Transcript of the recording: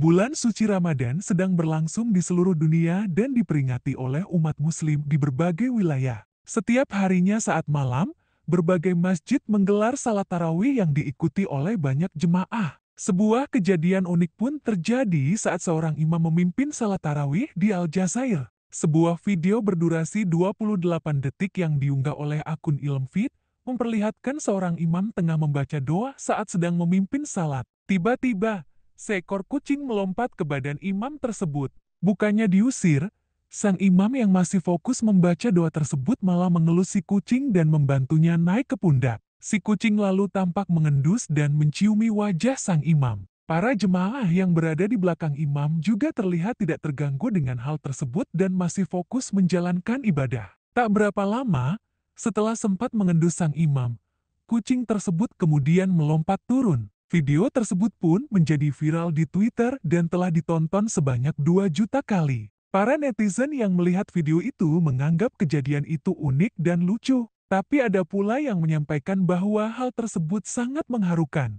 Bulan suci Ramadan sedang berlangsung di seluruh dunia dan diperingati oleh umat muslim di berbagai wilayah. Setiap harinya saat malam, berbagai masjid menggelar salat tarawih yang diikuti oleh banyak jemaah. Sebuah kejadian unik pun terjadi saat seorang imam memimpin salat tarawih di Al Aljazair. Sebuah video berdurasi 28 detik yang diunggah oleh akun Ilmfit memperlihatkan seorang imam tengah membaca doa saat sedang memimpin salat. Tiba-tiba, Seekor kucing melompat ke badan imam tersebut. Bukannya diusir, sang imam yang masih fokus membaca doa tersebut malah mengelus si kucing dan membantunya naik ke pundak. Si kucing lalu tampak mengendus dan menciumi wajah sang imam. Para jemaah yang berada di belakang imam juga terlihat tidak terganggu dengan hal tersebut dan masih fokus menjalankan ibadah. Tak berapa lama, setelah sempat mengendus sang imam, kucing tersebut kemudian melompat turun. Video tersebut pun menjadi viral di Twitter dan telah ditonton sebanyak 2 juta kali. Para netizen yang melihat video itu menganggap kejadian itu unik dan lucu, tapi ada pula yang menyampaikan bahwa hal tersebut sangat mengharukan.